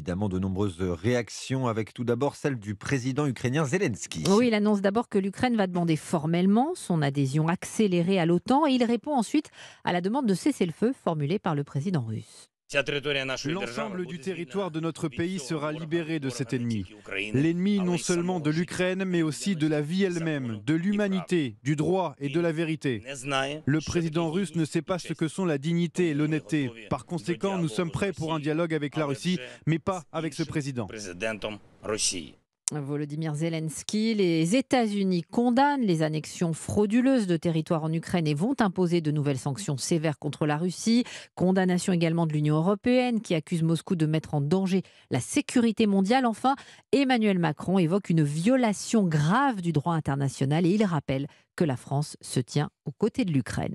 évidemment de nombreuses réactions, avec tout d'abord celle du président ukrainien Zelensky. Oui, il annonce d'abord que l'Ukraine va demander formellement son adhésion accélérée à l'OTAN et il répond ensuite à la demande de cesser le feu formulée par le président russe. L'ensemble du territoire de notre pays sera libéré de cet ennemi. L'ennemi non seulement de l'Ukraine, mais aussi de la vie elle-même, de l'humanité, du droit et de la vérité. Le président russe ne sait pas ce que sont la dignité et l'honnêteté. Par conséquent, nous sommes prêts pour un dialogue avec la Russie, mais pas avec ce président. Volodymyr Zelensky. Les États-Unis condamnent les annexions frauduleuses de territoires en Ukraine et vont imposer de nouvelles sanctions sévères contre la Russie. Condamnation également de l'Union européenne qui accuse Moscou de mettre en danger la sécurité mondiale. Enfin, Emmanuel Macron évoque une violation grave du droit international et il rappelle que la France se tient aux côtés de l'Ukraine.